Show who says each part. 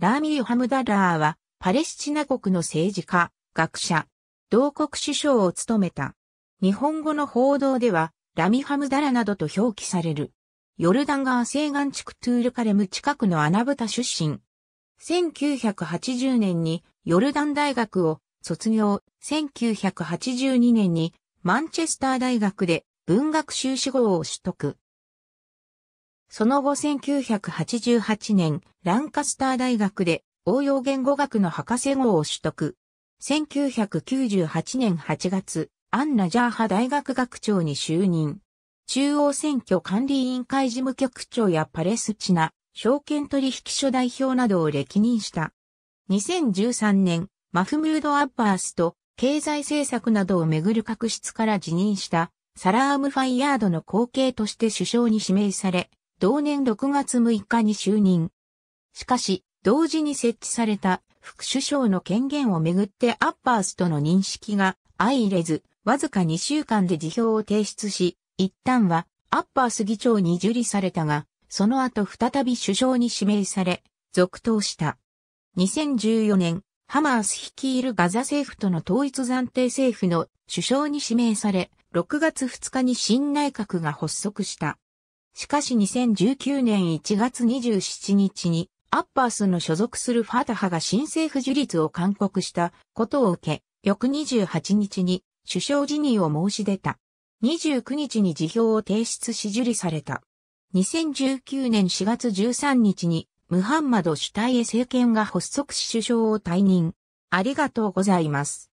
Speaker 1: ラー
Speaker 2: ミー・ハムダラーは、パレスチナ国の政治家、学者、同国首相を務めた。日本語の報道では、ラミハムダラなどと表記される。ヨルダン川西岸地区トゥールカレム近くの穴蓋出身。1980年にヨルダン大学を卒業。1982年にマンチェスター大学で文学修士号を取得。その後1988年、ランカスター大学で応用言語学の博士号を取得。1998年8月、アンナ・ジャーハ大学学長に就任。中央選挙管理委員会事務局長やパレスチナ、証券取引所代表などを歴任した。2013年、マフムード・アッバースと経済政策などをめぐる確執から辞任したサラーム・ファイヤードの後継として首相に指名され、同年6月6日に就任。しかし、同時に設置された副首相の権限をめぐってアッパースとの認識が相入れず、わずか2週間で辞表を提出し、一旦はアッパース議長に受理されたが、その後再び首相に指名され、続投した。2014年、ハマース率いるガザ政府との統一暫定政府の首相に指名され、6月2日に新内閣が発足した。しかし2019年1月27日にアッパースの所属するファタハが新政府樹立を勧告したことを受け、翌28日に首相辞任を申し出た。29日に辞表を提出し受理された。2019年4月13日にムハンマド主体へ政権が発足し首相を退任。ありがとうございます。